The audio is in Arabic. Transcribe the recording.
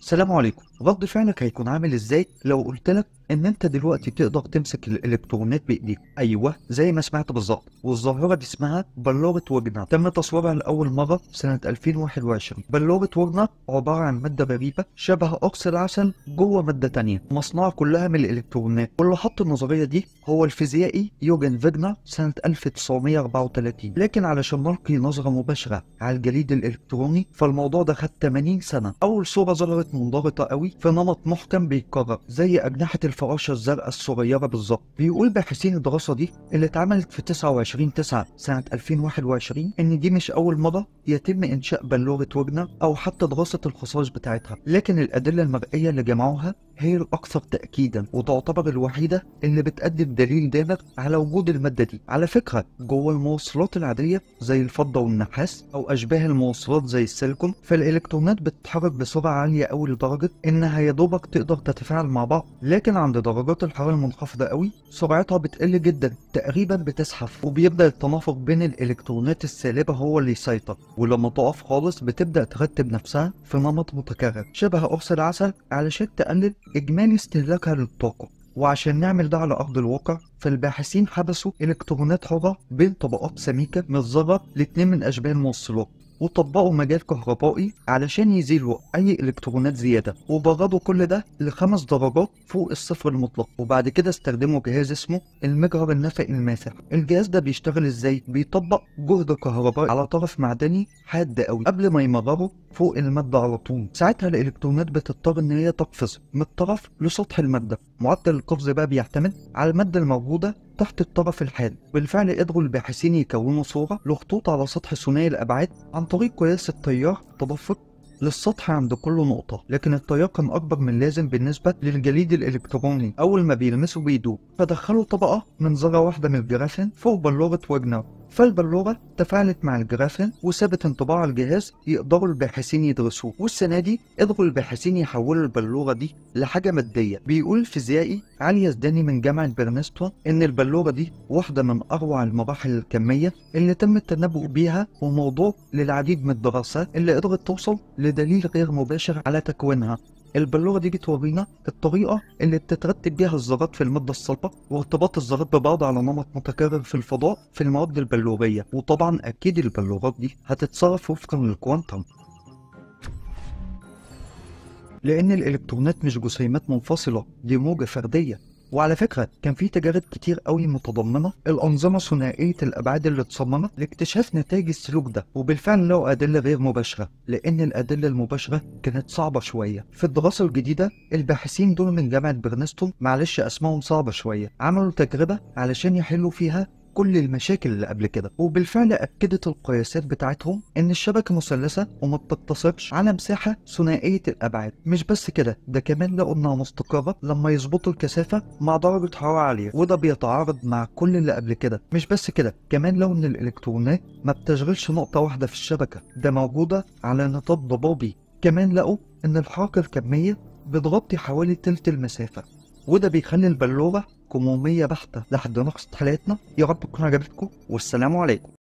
السلام عليكم رد فعلك هيكون عامل ازاي لو قلت لك ان انت دلوقتي تقدر تمسك الالكترونات بايديك ايوه زي ما سمعت بالظبط والظاهره دي اسمها بلوره وجنر تم تصويرها لاول مره سنه 2021 بلوره وجنر عباره عن ماده غريبه شبه اقص العسل جوه ماده ثانيه مصنعه كلها من الالكترونات واللي حط النظريه دي هو الفيزيائي يوجن فيجنا سنه 1934 لكن علشان نلقي نظره مباشره على الجليد الالكتروني فالموضوع ده خد 80 سنه اول صوره ظهرت منضبطه قوي قوي في نمط محكم بيتكرر زي أجنحة الفراشة الزرقاء الصغيرة بالظبط بيقول باحثين الدراسة دي اللي اتعملت في 29 9 سنة 2021 إن دي مش أول مرة يتم إنشاء بلورة وجنر أو حتى دراسة الخصائص بتاعتها لكن الأدلة المرئية اللي جمعوها هي الأكثر تأكيدا وتعتبر الوحيدة اللي بتقدم دليل دامغ على وجود المادة دي على فكرة جوه المواصلات العادية زي الفضة والنحاس أو أشباه المواصلات زي السيليكون فالإلكترونات بتتحرك بسرعة عالية أوي لدرجة إنها يا دوبك تقدر تتفاعل مع بعض لكن عند درجات الحرارة المنخفضة أوي سرعتها بتقل جدا تقريبا بتزحف وبيبدأ التنافق بين الإلكترونات السالبة هو اللي يسيطر ولما تقف خالص بتبدأ ترتب نفسها في نمط متكرر شبه قرص العسل علشان تقلل إجمالي استهلاكها للطاقة وعشان نعمل ده على أرض الواقع فالباحثين حبسوا إلكترونات حرة بين طبقات سميكة متزرة لاتنين من أشباه الموصلات وطبقوا مجال كهربائي علشان يزيلوا اي الكترونات زياده وبربوا كل ده لخمس درجات فوق الصفر المطلق وبعد كده استخدموا جهاز اسمه المجهر النفق الماسح الجهاز ده بيشتغل ازاي بيطبق جهد كهربائي على طرف معدني حاد قوي قبل ما يمرره فوق الماده على طول ساعتها الالكترونات بتضطر ان هي تقفز من الطرف لسطح الماده معدل القفز بقى بيعتمد على الماده الموجوده تحت الطرف الحاد بالفعل قدروا الباحثين يكونوا صورة لخطوط على سطح ثنائي الأبعاد عن طريق قياس التيار تدفق للسطح عند كل نقطة لكن التيار كان أكبر من لازم بالنسبة للجليد الإلكتروني أول ما بيلمسه بيدوب فدخلوا طبقة من ذرة واحدة من الجرافين فوق بلورة واجنر فالبلوره تفاعلت مع الجرافين وسابت انطباع الجهاز يقدروا الباحثين يدرسوه والسنه دي قدروا الباحثين يحولوا البلوره دي لحاجه ماديه بيقول الفيزيائي علي يزداني من جامعه برنستون ان البلوره دي واحده من اروع المراحل الكميه اللي تم التنبؤ بيها وموضوع للعديد من الدراسات اللي قدرت توصل لدليل غير مباشر على تكوينها البلوره دي بتورينا الطريقه اللي بتترتب بيها الذرات في الماده الصلبه وارتباط الذرات ببعض على نمط متكرر في الفضاء في المواد البلوريه وطبعا اكيد البلورات دي هتتصرف وفقا للكوانتم لأن الإلكترونات مش جسيمات منفصلة دي موجة فردية وعلى فكرة كان في تجارب كتير قوي متضمنة الأنظمة ثنائية الأبعاد اللي اتصممت لاكتشاف نتائج السلوك ده وبالفعل له أدلة غير مباشرة لأن الأدلة المباشرة كانت صعبة شوية في الدراسة الجديدة الباحثين دول من جامعة برنستون معلش أسمائهم صعبة شوية عملوا تجربة علشان يحلوا فيها كل المشاكل اللي قبل كده وبالفعل أكدت القياسات بتاعتهم إن الشبكة مثلثة وما بتتصلش على مساحة ثنائية الأبعاد مش بس كده ده كمان لقوا إنها مستقرة لما يظبطوا الكثافة مع درجة حرارة عالية وده بيتعارض مع كل اللي قبل كده مش بس كده كمان لو إن الإلكترونات ما بتشغلش نقطة واحدة في الشبكة ده موجودة على نطاق ضبابي كمان لقوا إن الحركة الكمية بتغطي حوالي تلت المسافة وده بيخلي البلورة كمومية بحتة لحد نقص حلقتنا يا رب تكون عجبتكم والسلام عليكم